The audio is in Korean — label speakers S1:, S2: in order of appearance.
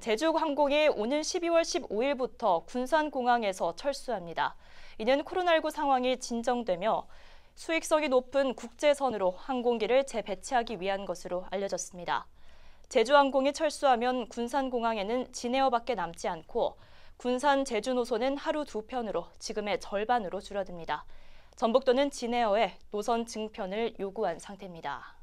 S1: 제주항공이 오는 12월 15일부터 군산공항에서 철수합니다. 이는 코로나19 상황이 진정되며 수익성이 높은 국제선으로 항공기를 재배치하기 위한 것으로 알려졌습니다. 제주항공이 철수하면 군산공항에는 진에어밖에 남지 않고 군산 제주 노선은 하루 두 편으로 지금의 절반으로 줄어듭니다. 전북도는 진에어에 노선 증편을 요구한 상태입니다.